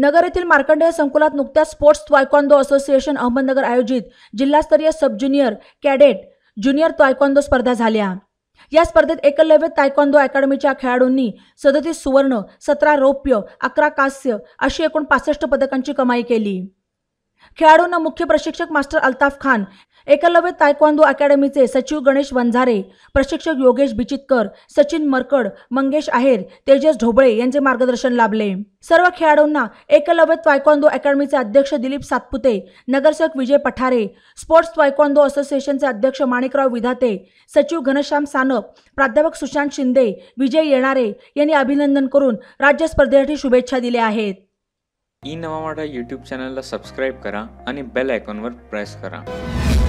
नगर येथील मार्कंडेय संकुलात नुकत्याच स्पोर्ट्स त्वायकॉन्दो असोसिएशन अहमदनगर आयोजित जिल्हास्तरीय sub junior cadet junior taekwondo स्पर्धा झाल्या या स्पर्धेत एकलव्य तायकॉन्दो अकॅडमीच्या खेळाडूंनी सदतीस सुवर्ण सतरा रौप्य अकरा कांस्य अशी एकूण पासष्ट पदकांची कमाई केली खेळाडूंना मुख्य प्रशिक्षक मास्टर अल्ताफ खान एकलव्य तायक्वांदो अकॅडमीचे सचिव गणेश वंझारे प्रशिक्षक योगेश बिचितकर सचिन मरकड मंगेश आहेर तेजस ढोबळे यांचे मार्गदर्शन लाभले सर्व खेळाडूंना एकलव्य तायक्वांदो अकॅडमीचे अध्यक्ष दिलीप सातपुते नगरसेवक विजय पठारे स्पोर्ट्स तायक्वांदो असोसिएशनचे अध्यक्ष माणिकराव विधाते सचिव घनश्याम सानप प्राध्यापक सुशांत शिंदे विजय येणारे यांनी अभिनंदन करून राज्य स्पर्धेसाठी शुभेच्छा दिल्या आहेत ई नवा माटा यूट्यूब चॅनलला सबस्क्राईब करा आणि बेल आयकॉनवर प्रेस करा